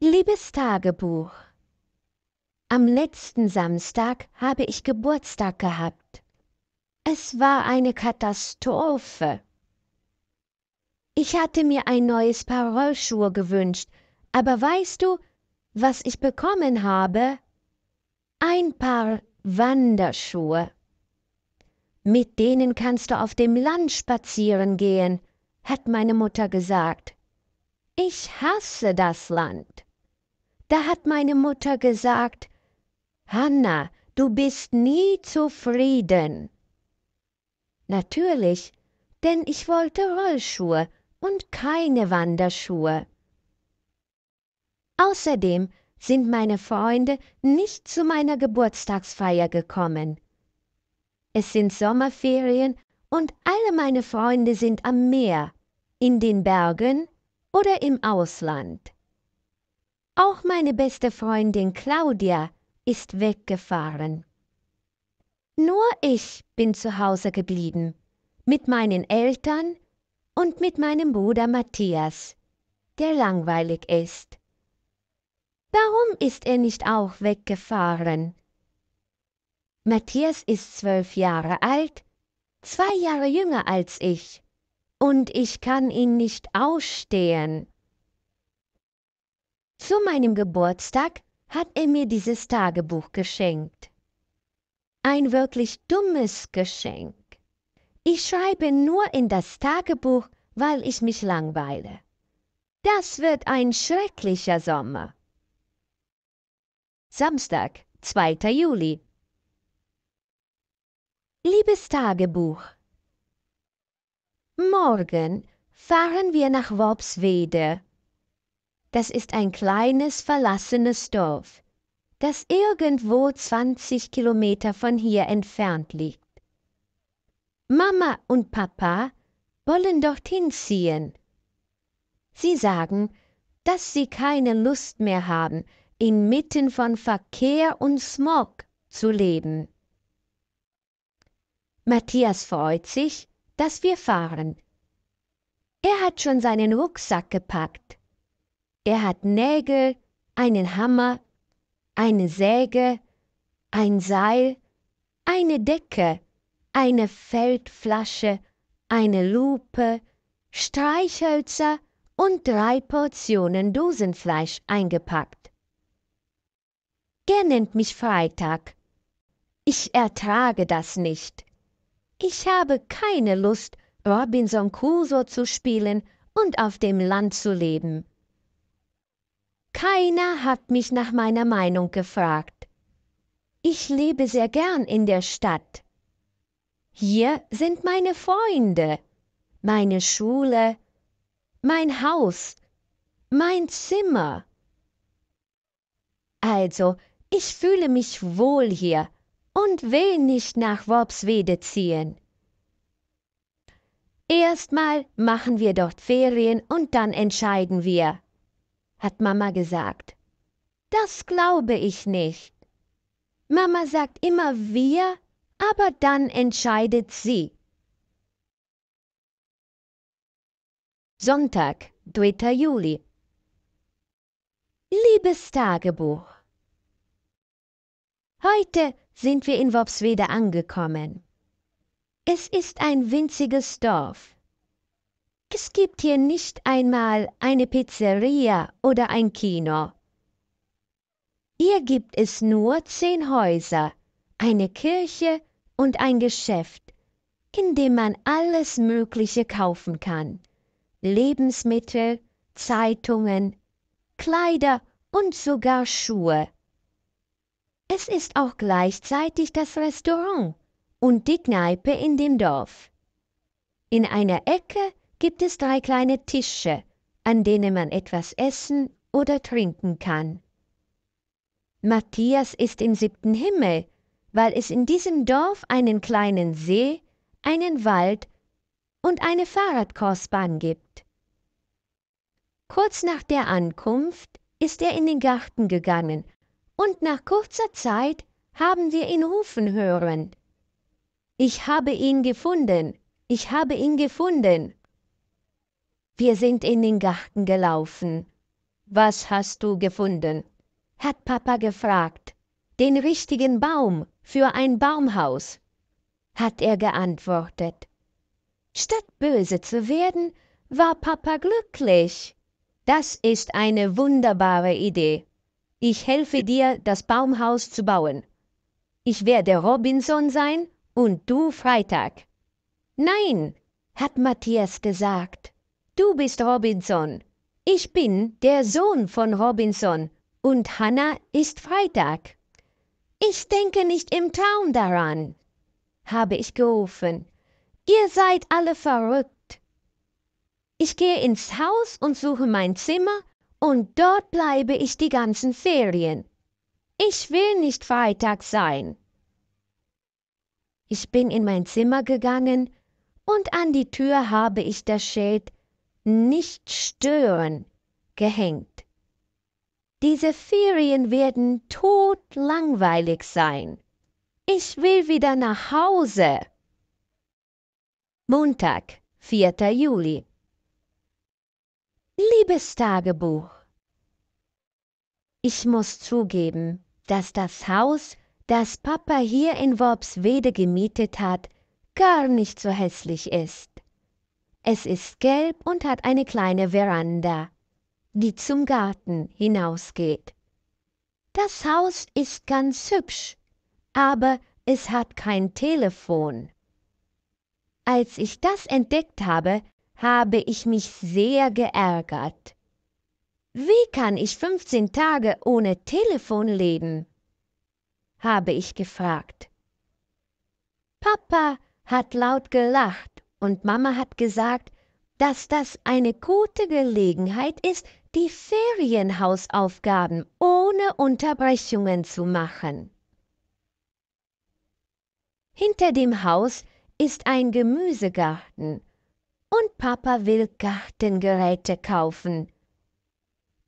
Liebes Tagebuch, am letzten Samstag habe ich Geburtstag gehabt. Es war eine Katastrophe. Ich hatte mir ein neues Paar Rollschuhe gewünscht, aber weißt du, was ich bekommen habe? Ein Paar Wanderschuhe. Mit denen kannst du auf dem Land spazieren gehen, hat meine Mutter gesagt. Ich hasse das Land. Da hat meine Mutter gesagt, Hanna, du bist nie zufrieden. Natürlich, denn ich wollte Rollschuhe und keine Wanderschuhe. Außerdem sind meine Freunde nicht zu meiner Geburtstagsfeier gekommen. Es sind Sommerferien und alle meine Freunde sind am Meer, in den Bergen oder im Ausland. Auch meine beste Freundin Claudia ist weggefahren. Nur ich bin zu Hause geblieben, mit meinen Eltern und mit meinem Bruder Matthias, der langweilig ist. Warum ist er nicht auch weggefahren? Matthias ist zwölf Jahre alt, zwei Jahre jünger als ich, und ich kann ihn nicht ausstehen. Zu meinem Geburtstag hat er mir dieses Tagebuch geschenkt. Ein wirklich dummes Geschenk. Ich schreibe nur in das Tagebuch, weil ich mich langweile. Das wird ein schrecklicher Sommer. Samstag, 2. Juli. Liebes Tagebuch. Morgen fahren wir nach Worpswede das ist ein kleines verlassenes Dorf, das irgendwo 20 Kilometer von hier entfernt liegt. Mama und Papa wollen dorthin ziehen. Sie sagen, dass sie keine Lust mehr haben, inmitten von Verkehr und Smog zu leben. Matthias freut sich, dass wir fahren. Er hat schon seinen Rucksack gepackt. Er hat Nägel, einen Hammer, eine Säge, ein Seil, eine Decke, eine Feldflasche, eine Lupe, Streichhölzer und drei Portionen Dosenfleisch eingepackt. Ger nennt mich Freitag. Ich ertrage das nicht. Ich habe keine Lust, Robinson Crusoe zu spielen und auf dem Land zu leben. Keiner hat mich nach meiner Meinung gefragt. Ich lebe sehr gern in der Stadt. Hier sind meine Freunde, meine Schule, mein Haus, mein Zimmer. Also, ich fühle mich wohl hier und will nicht nach Worpswede ziehen. Erstmal machen wir dort Ferien und dann entscheiden wir hat Mama gesagt. Das glaube ich nicht. Mama sagt immer wir, aber dann entscheidet sie. Sonntag, 3. Juli. Liebes Tagebuch. Heute sind wir in Wobswede angekommen. Es ist ein winziges Dorf. Es gibt hier nicht einmal eine Pizzeria oder ein Kino. Hier gibt es nur zehn Häuser, eine Kirche und ein Geschäft, in dem man alles Mögliche kaufen kann. Lebensmittel, Zeitungen, Kleider und sogar Schuhe. Es ist auch gleichzeitig das Restaurant und die Kneipe in dem Dorf. In einer Ecke gibt es drei kleine Tische, an denen man etwas essen oder trinken kann. Matthias ist im siebten Himmel, weil es in diesem Dorf einen kleinen See, einen Wald und eine Fahrradkostbahn gibt. Kurz nach der Ankunft ist er in den Garten gegangen und nach kurzer Zeit haben wir ihn rufen hören. Ich habe ihn gefunden, ich habe ihn gefunden. Wir sind in den Garten gelaufen. Was hast du gefunden? hat Papa gefragt. Den richtigen Baum für ein Baumhaus, hat er geantwortet. Statt böse zu werden, war Papa glücklich. Das ist eine wunderbare Idee. Ich helfe dir, das Baumhaus zu bauen. Ich werde Robinson sein und du Freitag. Nein, hat Matthias gesagt du bist Robinson. Ich bin der Sohn von Robinson und Hannah ist Freitag. Ich denke nicht im Traum daran, habe ich gerufen. Ihr seid alle verrückt. Ich gehe ins Haus und suche mein Zimmer und dort bleibe ich die ganzen Ferien. Ich will nicht Freitag sein. Ich bin in mein Zimmer gegangen und an die Tür habe ich das Schild nicht stören gehängt. Diese Ferien werden todlangweilig sein. Ich will wieder nach Hause. Montag, 4. Juli. Liebes Tagebuch. Ich muss zugeben, dass das Haus, das Papa hier in Worpswede gemietet hat, gar nicht so hässlich ist. Es ist gelb und hat eine kleine Veranda, die zum Garten hinausgeht. Das Haus ist ganz hübsch, aber es hat kein Telefon. Als ich das entdeckt habe, habe ich mich sehr geärgert. Wie kann ich 15 Tage ohne Telefon leben? habe ich gefragt. Papa hat laut gelacht und Mama hat gesagt, dass das eine gute Gelegenheit ist, die Ferienhausaufgaben ohne Unterbrechungen zu machen. Hinter dem Haus ist ein Gemüsegarten und Papa will Gartengeräte kaufen.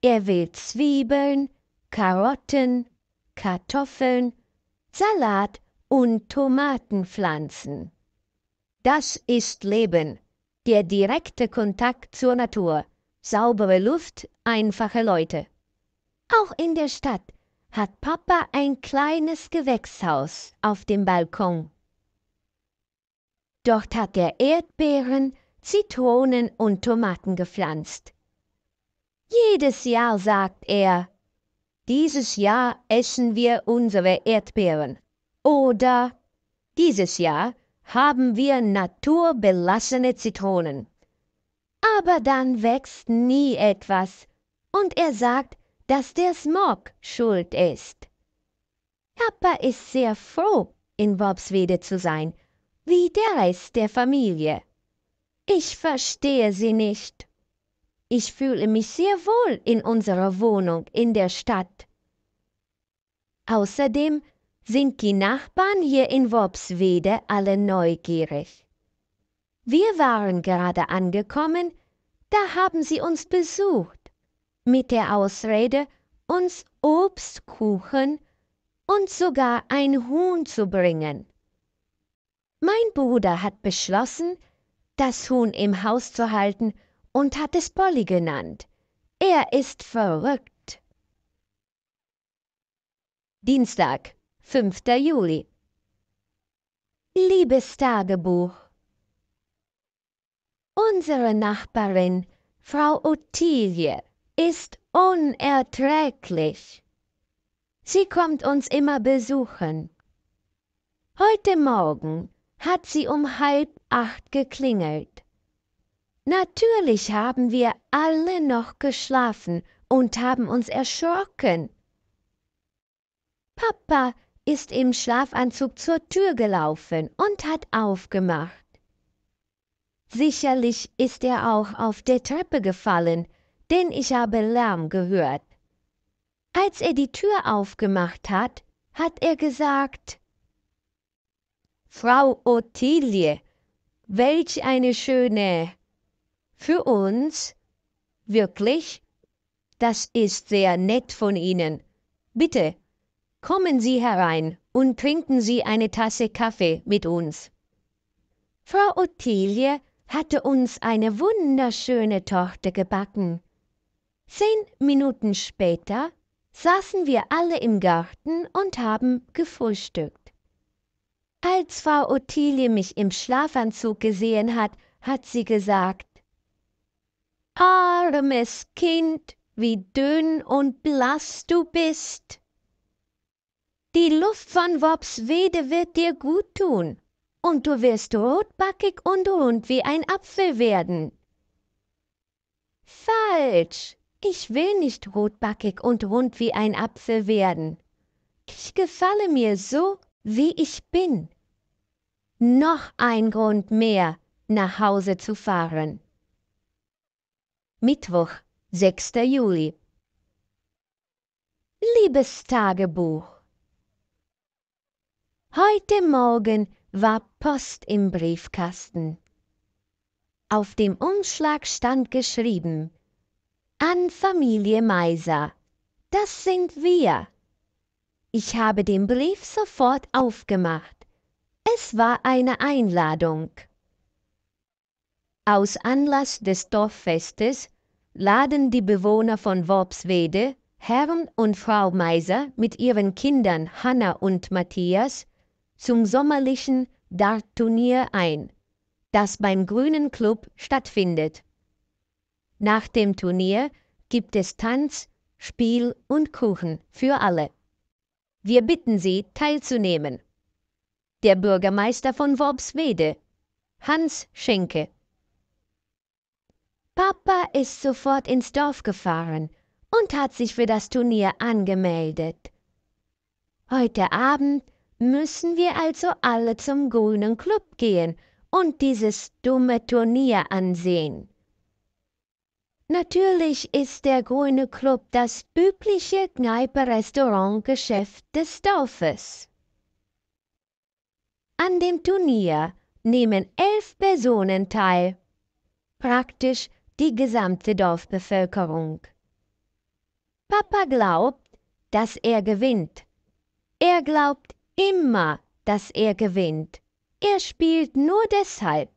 Er will Zwiebeln, Karotten, Kartoffeln, Salat und Tomaten pflanzen. Das ist Leben. Der direkte Kontakt zur Natur. Saubere Luft, einfache Leute. Auch in der Stadt hat Papa ein kleines Gewächshaus auf dem Balkon. Dort hat er Erdbeeren, Zitronen und Tomaten gepflanzt. Jedes Jahr sagt er, dieses Jahr essen wir unsere Erdbeeren. Oder dieses Jahr haben wir naturbelassene Zitronen. Aber dann wächst nie etwas und er sagt, dass der Smog schuld ist. Papa ist sehr froh, in Bobswede zu sein, wie der Rest der Familie. Ich verstehe sie nicht. Ich fühle mich sehr wohl in unserer Wohnung in der Stadt. Außerdem sind die Nachbarn hier in Worpswede alle neugierig. Wir waren gerade angekommen, da haben sie uns besucht, mit der Ausrede, uns Obstkuchen und sogar ein Huhn zu bringen. Mein Bruder hat beschlossen, das Huhn im Haus zu halten und hat es Polly genannt. Er ist verrückt. Dienstag, 5. Juli. Liebes Tagebuch. Unsere Nachbarin, Frau Ottilie, ist unerträglich. Sie kommt uns immer besuchen. Heute Morgen hat sie um halb acht geklingelt. Natürlich haben wir alle noch geschlafen und haben uns erschrocken. Papa, ist im Schlafanzug zur Tür gelaufen und hat aufgemacht. Sicherlich ist er auch auf der Treppe gefallen, denn ich habe Lärm gehört. Als er die Tür aufgemacht hat, hat er gesagt, Frau Ottilie, welch eine schöne. Für uns? Wirklich? Das ist sehr nett von Ihnen. Bitte, kommen Sie herein und trinken Sie eine Tasse Kaffee mit uns. Frau Ottilie hatte uns eine wunderschöne Torte gebacken. Zehn Minuten später saßen wir alle im Garten und haben gefrühstückt. Als Frau Ottilie mich im Schlafanzug gesehen hat, hat sie gesagt, Armes Kind, wie dünn und blass du bist die Luft von Wops Wede wird dir gut tun, und du wirst rotbackig und rund wie ein Apfel werden. Falsch! Ich will nicht rotbackig und rund wie ein Apfel werden. Ich gefalle mir so, wie ich bin. Noch ein Grund mehr, nach Hause zu fahren. Mittwoch, 6. Juli. Liebes Tagebuch, heute Morgen war Post im Briefkasten. Auf dem Umschlag stand geschrieben, an Familie Meiser. Das sind wir. Ich habe den Brief sofort aufgemacht. Es war eine Einladung. Aus Anlass des Dorffestes laden die Bewohner von Worpswede, Herrn und Frau Meiser mit ihren Kindern Hanna und Matthias zum sommerlichen Dartturnier ein, das beim Grünen Club stattfindet. Nach dem Turnier gibt es Tanz, Spiel und Kuchen für alle. Wir bitten Sie, teilzunehmen. Der Bürgermeister von Worpswede, Hans Schenke. Papa ist sofort ins Dorf gefahren und hat sich für das Turnier angemeldet. Heute Abend müssen wir also alle zum grünen Club gehen und dieses dumme Turnier ansehen. Natürlich ist der grüne Club das übliche Kneipe-Restaurant-Geschäft des Dorfes. An dem Turnier nehmen elf Personen teil, praktisch die gesamte Dorfbevölkerung. Papa glaubt, dass er gewinnt. Er glaubt, immer, dass er gewinnt. Er spielt nur deshalb.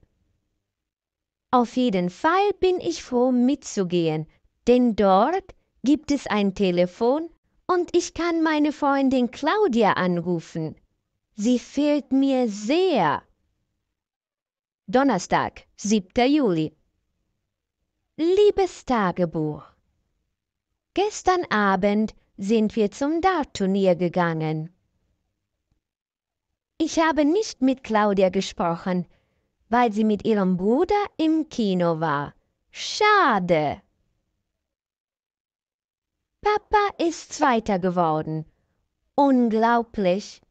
Auf jeden Fall bin ich froh mitzugehen, denn dort gibt es ein Telefon und ich kann meine Freundin Claudia anrufen. Sie fehlt mir sehr. Donnerstag, 7. Juli. Liebes Tagebuch. Gestern Abend sind wir zum Dartturnier gegangen. Ich habe nicht mit Claudia gesprochen, weil sie mit ihrem Bruder im Kino war. Schade. Papa ist Zweiter geworden. Unglaublich.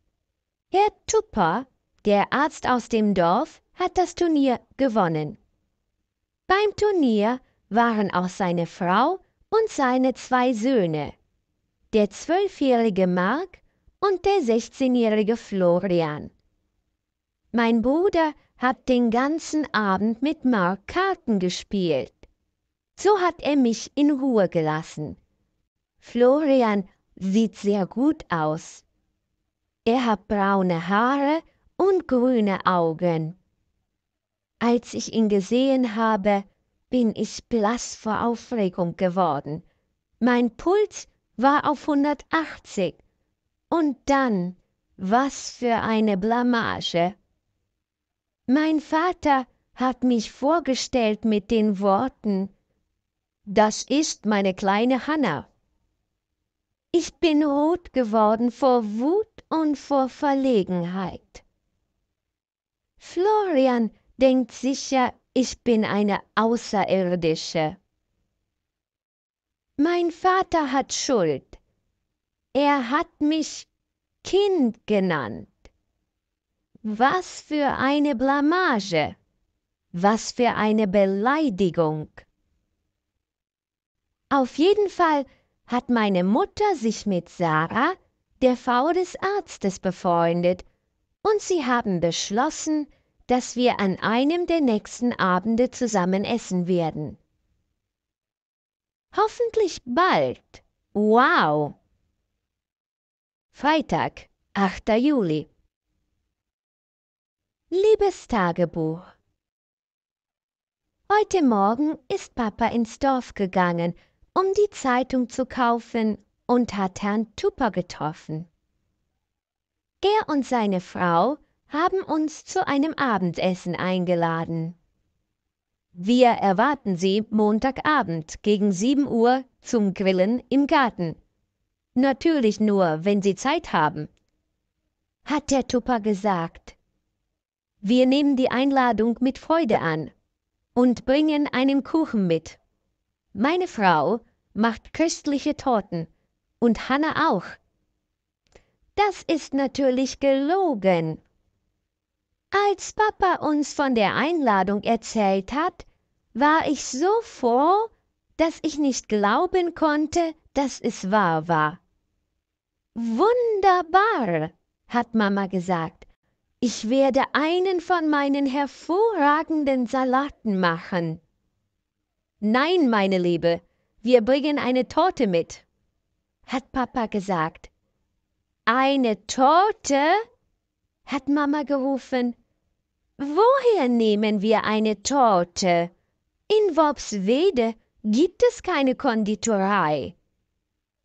Herr Tupper, der Arzt aus dem Dorf, hat das Turnier gewonnen. Beim Turnier waren auch seine Frau und seine zwei Söhne. Der zwölfjährige Mark und der 16-jährige Florian. Mein Bruder hat den ganzen Abend mit Mark Karten gespielt. So hat er mich in Ruhe gelassen. Florian sieht sehr gut aus. Er hat braune Haare und grüne Augen. Als ich ihn gesehen habe, bin ich blass vor Aufregung geworden. Mein Puls war auf 180 und dann was für eine blamage mein vater hat mich vorgestellt mit den worten das ist meine kleine Hanna. Ich bin rot geworden vor Wut und vor Verlegenheit. Florian denkt sicher, ich bin eine Außerirdische. Mein Vater hat Schuld er hat mich kind genannt. Was für eine Blamage! Was für eine Beleidigung! Auf jeden Fall hat meine Mutter sich mit Sarah, der Frau des Arztes, befreundet und sie haben beschlossen, dass wir an einem der nächsten Abende zusammen essen werden. Hoffentlich bald. Wow! Freitag, 8. Juli. Liebes Tagebuch. Heute Morgen ist Papa ins Dorf gegangen, um die Zeitung zu kaufen und hat Herrn Tupper getroffen. Er und seine Frau haben uns zu einem Abendessen eingeladen. Wir erwarten sie Montagabend gegen 7 Uhr zum Grillen im Garten. Natürlich nur, wenn Sie Zeit haben, hat der Tupper gesagt. Wir nehmen die Einladung mit Freude an und bringen einen Kuchen mit. Meine Frau macht köstliche Torten und Hanna auch. Das ist natürlich gelogen. Als Papa uns von der Einladung erzählt hat, war ich so froh, dass ich nicht glauben konnte, dass es wahr war wunderbar hat mama gesagt ich werde einen von meinen hervorragenden salaten machen nein meine liebe wir bringen eine torte mit hat papa gesagt eine torte hat mama gerufen woher nehmen wir eine torte in worpswede gibt es keine konditorei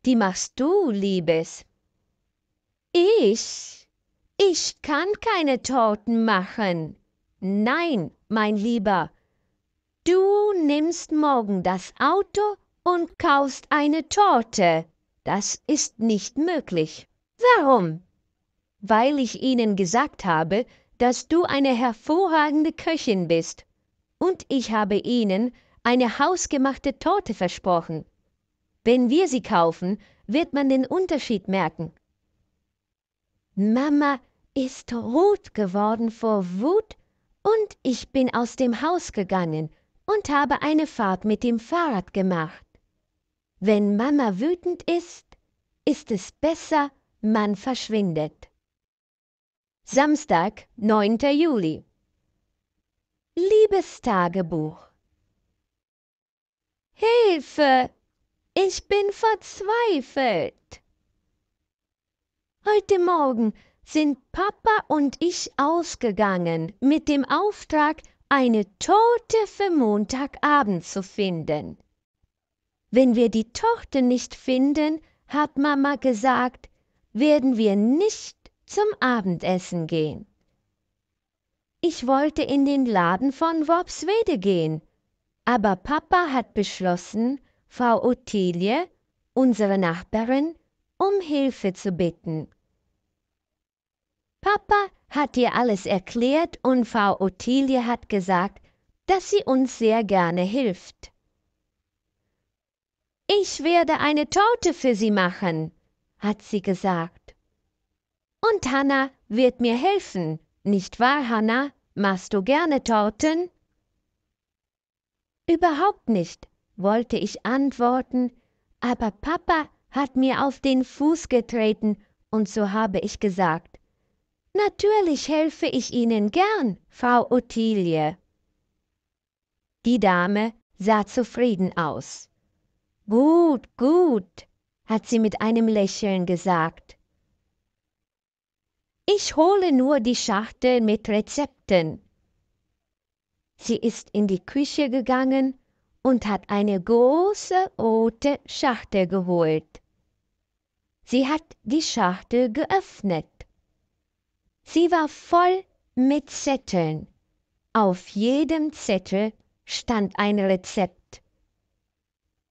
die machst du liebes ich ich kann keine Torten machen. Nein, mein Lieber, du nimmst morgen das Auto und kaufst eine Torte. Das ist nicht möglich. Warum? Weil ich ihnen gesagt habe, dass du eine hervorragende Köchin bist. Und ich habe ihnen eine hausgemachte Torte versprochen. Wenn wir sie kaufen, wird man den Unterschied merken mama ist rot geworden vor wut und ich bin aus dem haus gegangen und habe eine fahrt mit dem fahrrad gemacht. Wenn Mama wütend ist, ist es besser, man verschwindet. Samstag, 9. Juli. Liebes Tagebuch. Hilfe! Ich bin verzweifelt. Heute Morgen sind Papa und ich ausgegangen mit dem Auftrag, eine Torte für Montagabend zu finden. Wenn wir die Torte nicht finden, hat Mama gesagt, werden wir nicht zum Abendessen gehen. Ich wollte in den Laden von Worpswede gehen, aber Papa hat beschlossen, Frau Ottilie, unsere Nachbarin, um Hilfe zu bitten. Papa hat dir alles erklärt und Frau Ottilie hat gesagt, dass sie uns sehr gerne hilft. Ich werde eine Torte für sie machen, hat sie gesagt. Und Hanna wird mir helfen, nicht wahr, Hanna? Machst du gerne Torten? Überhaupt nicht, wollte ich antworten, aber Papa hat mir auf den Fuß getreten und so habe ich gesagt, Natürlich helfe ich Ihnen gern, Frau Ottilie. Die Dame sah zufrieden aus. Gut, gut, hat sie mit einem Lächeln gesagt. Ich hole nur die Schachtel mit Rezepten. Sie ist in die Küche gegangen und hat eine große rote Schachtel geholt. Sie hat die Schachtel geöffnet sie war voll mit zetteln auf jedem zettel stand ein rezept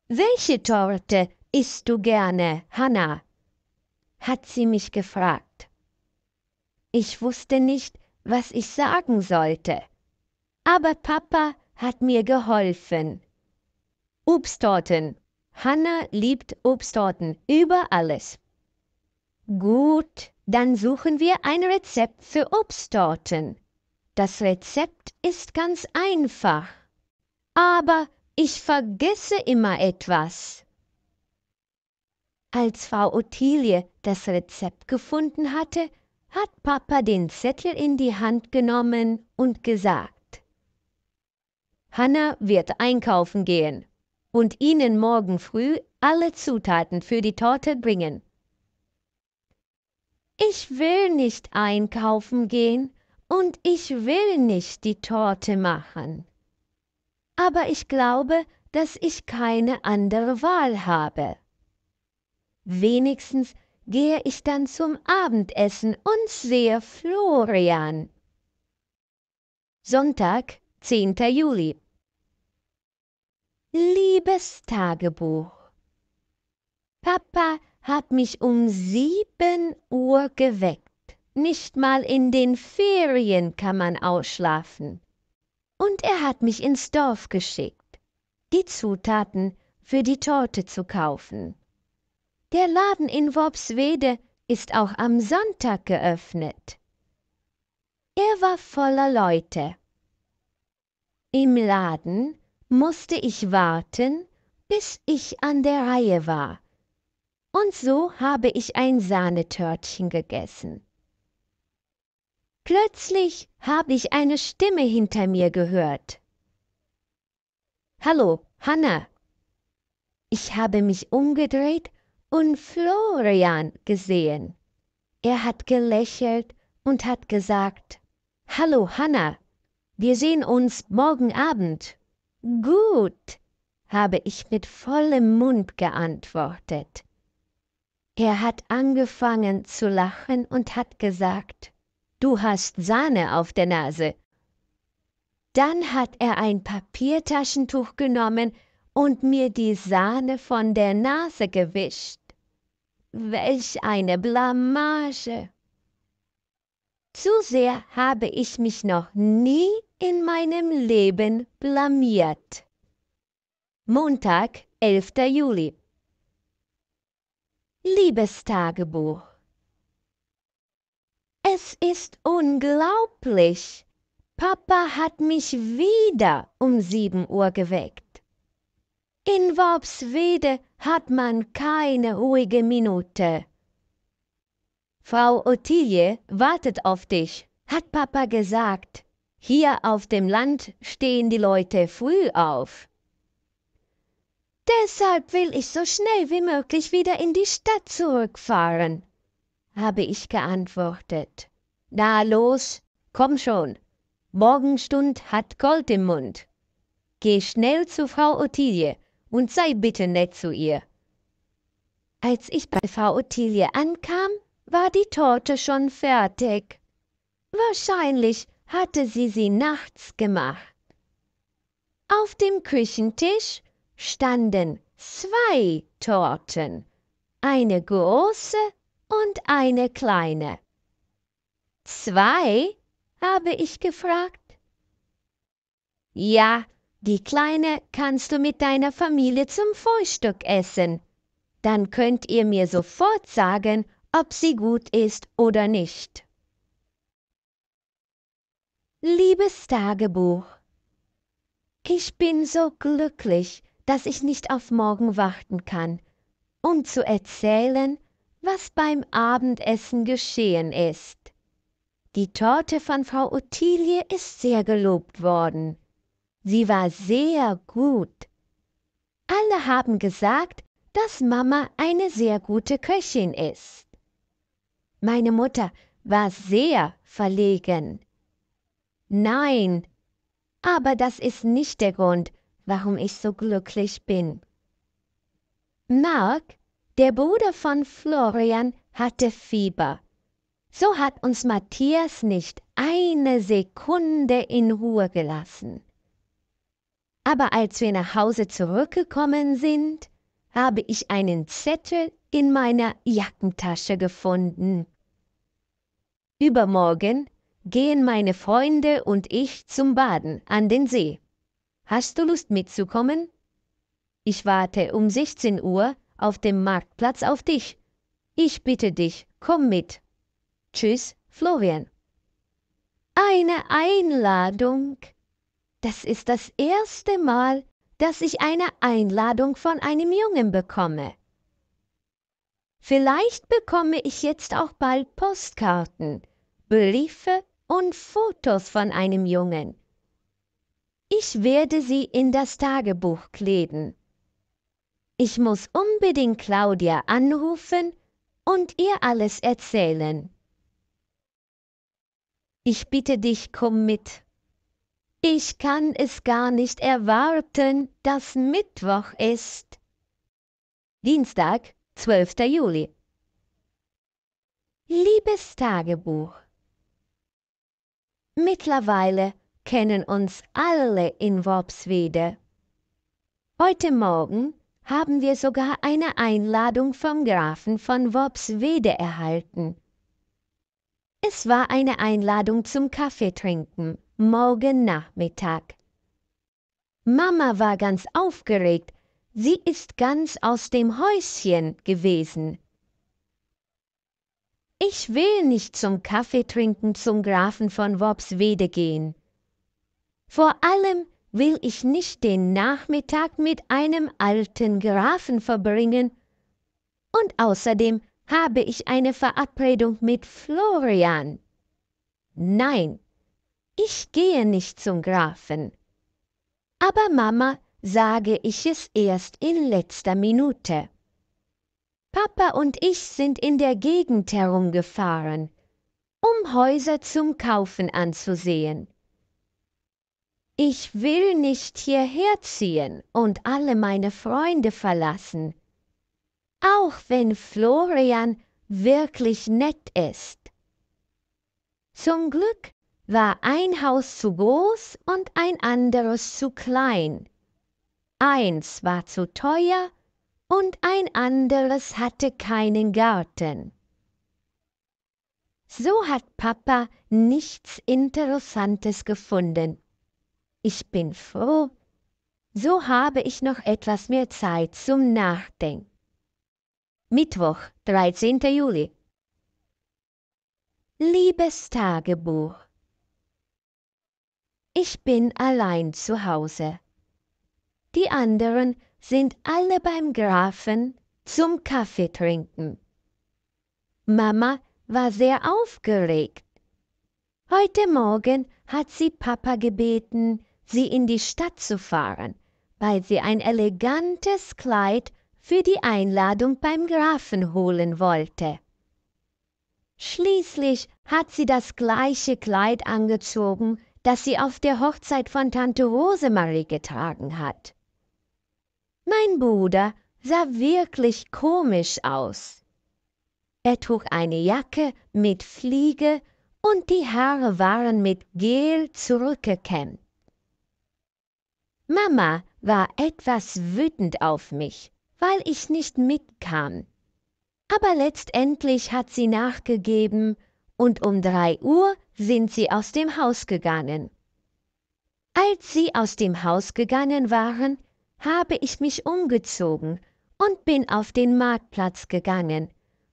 welche torte isst du gerne hannah hat sie mich gefragt ich wusste nicht was ich sagen sollte aber papa hat mir geholfen Obsttorten. Hannah liebt Obsttorten über alles. Gut, dann suchen wir ein Rezept für Obsttorten. Das Rezept ist ganz einfach. Aber ich vergesse immer etwas. Als Frau Ottilie das Rezept gefunden hatte, hat Papa den Zettel in die Hand genommen und gesagt, Hanna wird einkaufen gehen und Ihnen morgen früh alle Zutaten für die Torte bringen ich will nicht einkaufen gehen und ich will nicht die Torte machen. Aber ich glaube, dass ich keine andere Wahl habe. Wenigstens gehe ich dann zum Abendessen und sehe Florian. Sonntag, 10. Juli. Liebes Tagebuch. Papa hat mich um sieben Uhr geweckt. Nicht mal in den Ferien kann man ausschlafen. Und er hat mich ins Dorf geschickt, die Zutaten für die Torte zu kaufen. Der Laden in Worpswede ist auch am Sonntag geöffnet. Er war voller Leute. Im Laden musste ich warten, bis ich an der Reihe war. Und so habe ich ein Sahnetörtchen gegessen. Plötzlich habe ich eine Stimme hinter mir gehört. Hallo, Hanna. Ich habe mich umgedreht und Florian gesehen. Er hat gelächelt und hat gesagt, Hallo, Hanna, wir sehen uns morgen Abend. Gut, habe ich mit vollem Mund geantwortet. Er hat angefangen zu lachen und hat gesagt, du hast Sahne auf der Nase. Dann hat er ein Papiertaschentuch genommen und mir die Sahne von der Nase gewischt. Welch eine Blamage! Zu sehr habe ich mich noch nie in meinem Leben blamiert. Montag, 11. Juli Liebestagebuch. Es ist unglaublich. Papa hat mich wieder um 7 Uhr geweckt. In Worpswede hat man keine ruhige Minute. Frau Ottilie wartet auf dich, hat Papa gesagt. Hier auf dem Land stehen die Leute früh auf deshalb will ich so schnell wie möglich wieder in die stadt zurückfahren habe ich geantwortet na los komm schon morgenstund hat gold im mund geh schnell zu frau ottilie und sei bitte nett zu ihr als ich bei frau ottilie ankam war die torte schon fertig wahrscheinlich hatte sie sie nachts gemacht auf dem küchentisch standen zwei Torten, eine große und eine kleine. Zwei? habe ich gefragt. Ja, die kleine kannst du mit deiner Familie zum Frühstück essen. Dann könnt ihr mir sofort sagen, ob sie gut ist oder nicht. Liebes Tagebuch, ich bin so glücklich, dass ich nicht auf morgen warten kann, um zu erzählen, was beim Abendessen geschehen ist. Die Torte von Frau Ottilie ist sehr gelobt worden. Sie war sehr gut. Alle haben gesagt, dass Mama eine sehr gute Köchin ist. Meine Mutter war sehr verlegen. Nein, aber das ist nicht der Grund, warum ich so glücklich bin. Mark, der Bruder von Florian, hatte Fieber. So hat uns Matthias nicht eine Sekunde in Ruhe gelassen. Aber als wir nach Hause zurückgekommen sind, habe ich einen Zettel in meiner Jackentasche gefunden. Übermorgen gehen meine Freunde und ich zum Baden an den See. Hast du Lust mitzukommen? Ich warte um 16 Uhr auf dem Marktplatz auf dich. Ich bitte dich, komm mit. Tschüss, Florian. Eine Einladung. Das ist das erste Mal, dass ich eine Einladung von einem Jungen bekomme. Vielleicht bekomme ich jetzt auch bald Postkarten, Briefe und Fotos von einem Jungen ich werde sie in das Tagebuch kleben. Ich muss unbedingt Claudia anrufen und ihr alles erzählen. Ich bitte dich, komm mit. Ich kann es gar nicht erwarten, dass Mittwoch ist. Dienstag, 12. Juli. Liebes Tagebuch. Mittlerweile kennen uns alle in Wops wieder. Heute Morgen haben wir sogar eine Einladung vom Grafen von Worpswede erhalten. Es war eine Einladung zum Kaffeetrinken morgen Nachmittag. Mama war ganz aufgeregt, sie ist ganz aus dem Häuschen gewesen. Ich will nicht zum Kaffeetrinken zum Grafen von Worpswede gehen. Vor allem will ich nicht den Nachmittag mit einem alten Grafen verbringen. Und außerdem habe ich eine Verabredung mit Florian. Nein, ich gehe nicht zum Grafen. Aber Mama sage ich es erst in letzter Minute. Papa und ich sind in der Gegend herumgefahren, um Häuser zum Kaufen anzusehen ich will nicht hierher ziehen und alle meine Freunde verlassen, auch wenn Florian wirklich nett ist. Zum Glück war ein Haus zu groß und ein anderes zu klein. Eins war zu teuer und ein anderes hatte keinen Garten. So hat Papa nichts Interessantes gefunden ich bin froh. So habe ich noch etwas mehr Zeit zum Nachdenken. Mittwoch, 13. Juli. Liebes Tagebuch. Ich bin allein zu Hause. Die anderen sind alle beim Grafen zum Kaffee trinken. Mama war sehr aufgeregt. Heute Morgen hat sie Papa gebeten, sie in die Stadt zu fahren, weil sie ein elegantes Kleid für die Einladung beim Grafen holen wollte. Schließlich hat sie das gleiche Kleid angezogen, das sie auf der Hochzeit von Tante Rosemarie getragen hat. Mein Bruder sah wirklich komisch aus. Er trug eine Jacke mit Fliege und die Haare waren mit Gel zurückgekämmt. Mama war etwas wütend auf mich, weil ich nicht mitkam. Aber letztendlich hat sie nachgegeben und um drei Uhr sind sie aus dem Haus gegangen. Als sie aus dem Haus gegangen waren, habe ich mich umgezogen und bin auf den Marktplatz gegangen,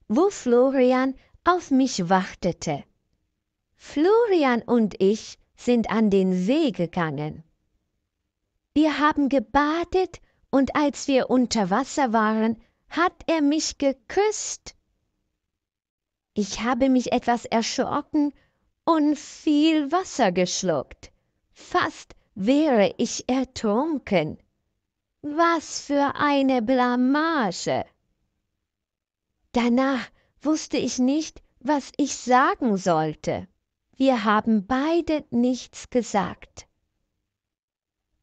wo Florian auf mich wartete. Florian und ich sind an den See gegangen. Wir haben gebadet und als wir unter Wasser waren, hat er mich geküsst. Ich habe mich etwas erschrocken und viel Wasser geschluckt. Fast wäre ich ertrunken. Was für eine Blamage! Danach wusste ich nicht, was ich sagen sollte. Wir haben beide nichts gesagt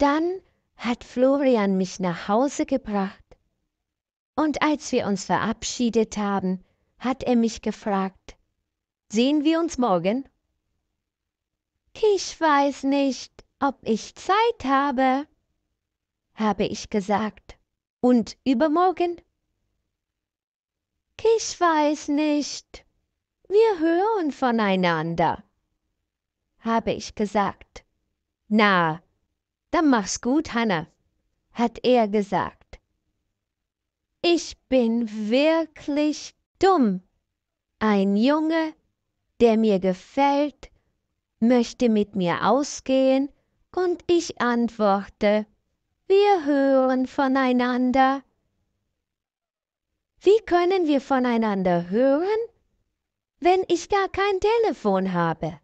dann hat florian mich nach hause gebracht und als wir uns verabschiedet haben hat er mich gefragt sehen wir uns morgen ich weiß nicht ob ich zeit habe habe ich gesagt und übermorgen ich weiß nicht wir hören voneinander habe ich gesagt na dann mach's gut, Hanna, hat er gesagt. Ich bin wirklich dumm. Ein Junge, der mir gefällt, möchte mit mir ausgehen und ich antworte, wir hören voneinander. Wie können wir voneinander hören, wenn ich gar kein Telefon habe?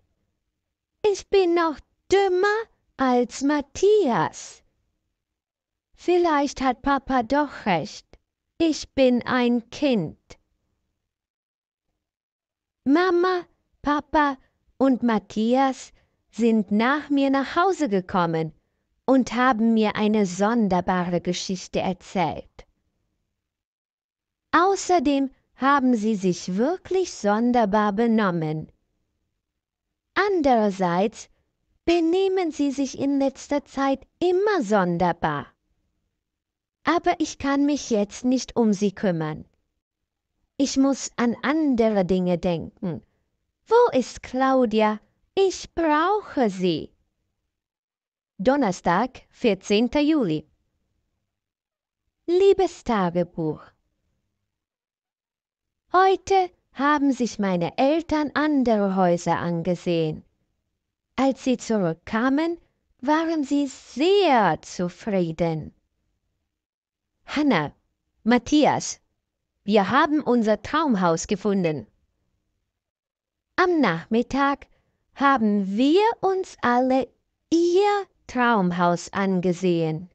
Ich bin noch dümmer als Matthias. Vielleicht hat Papa doch recht. Ich bin ein Kind. Mama, Papa und Matthias sind nach mir nach Hause gekommen und haben mir eine sonderbare Geschichte erzählt. Außerdem haben sie sich wirklich sonderbar benommen. Andererseits benehmen Sie sich in letzter Zeit immer sonderbar. Aber ich kann mich jetzt nicht um Sie kümmern. Ich muss an andere Dinge denken. Wo ist Claudia? Ich brauche sie. Donnerstag, 14. Juli. Liebes Tagebuch. Heute haben sich meine Eltern andere Häuser angesehen als sie zurückkamen waren sie sehr zufrieden hanna matthias wir haben unser traumhaus gefunden am nachmittag haben wir uns alle ihr traumhaus angesehen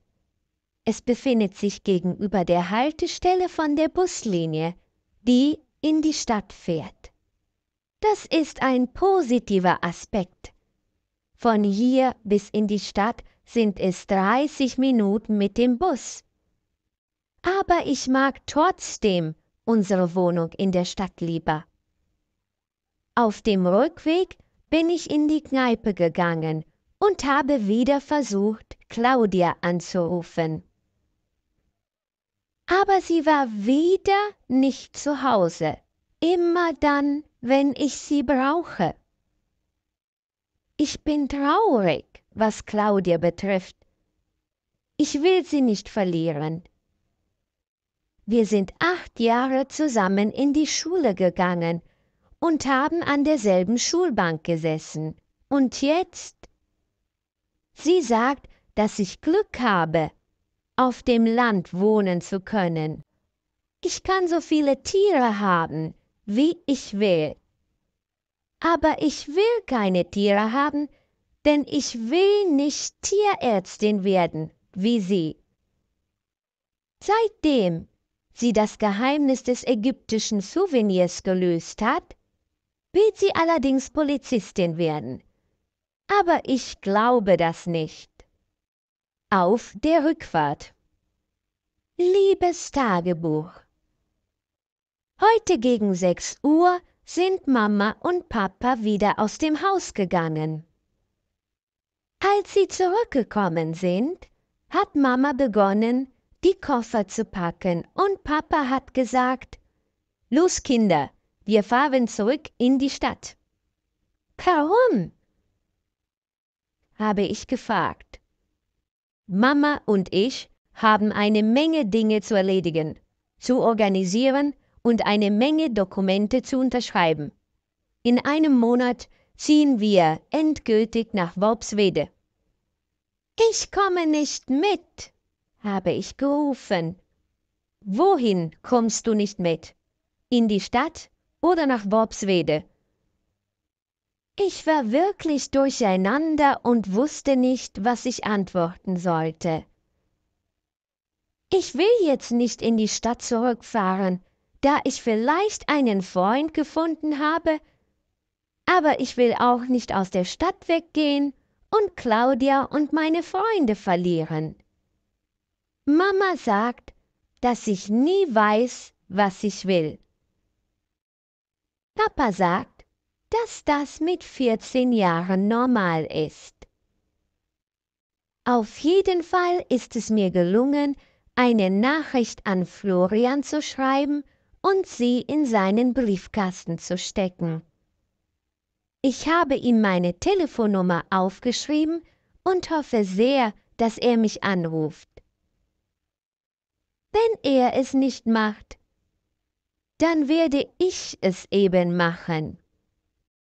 es befindet sich gegenüber der haltestelle von der buslinie die in die stadt fährt das ist ein positiver aspekt von hier bis in die Stadt sind es 30 Minuten mit dem Bus. Aber ich mag trotzdem unsere Wohnung in der Stadt lieber. Auf dem Rückweg bin ich in die Kneipe gegangen und habe wieder versucht, Claudia anzurufen. Aber sie war wieder nicht zu Hause, immer dann, wenn ich sie brauche ich bin traurig was claudia betrifft ich will sie nicht verlieren wir sind acht jahre zusammen in die schule gegangen und haben an derselben schulbank gesessen und jetzt sie sagt dass ich glück habe auf dem land wohnen zu können ich kann so viele tiere haben wie ich will aber ich will keine Tiere haben, denn ich will nicht Tierärztin werden, wie sie. Seitdem sie das Geheimnis des ägyptischen Souvenirs gelöst hat, will sie allerdings Polizistin werden. Aber ich glaube das nicht. Auf der Rückfahrt. Liebes Tagebuch. Heute gegen 6 Uhr sind Mama und Papa wieder aus dem Haus gegangen. Als sie zurückgekommen sind, hat Mama begonnen, die Koffer zu packen und Papa hat gesagt, Los Kinder, wir fahren zurück in die Stadt. Warum? habe ich gefragt. Mama und ich haben eine Menge Dinge zu erledigen, zu organisieren und eine Menge Dokumente zu unterschreiben. In einem Monat ziehen wir endgültig nach Worpswede. Ich komme nicht mit, habe ich gerufen. Wohin kommst du nicht mit? In die Stadt oder nach Worpswede? Ich war wirklich durcheinander und wusste nicht, was ich antworten sollte. Ich will jetzt nicht in die Stadt zurückfahren, da ich vielleicht einen Freund gefunden habe. Aber ich will auch nicht aus der Stadt weggehen und Claudia und meine Freunde verlieren. Mama sagt, dass ich nie weiß, was ich will. Papa sagt, dass das mit 14 Jahren normal ist. Auf jeden Fall ist es mir gelungen, eine Nachricht an Florian zu schreiben und sie in seinen Briefkasten zu stecken. Ich habe ihm meine Telefonnummer aufgeschrieben und hoffe sehr, dass er mich anruft. Wenn er es nicht macht, dann werde ich es eben machen.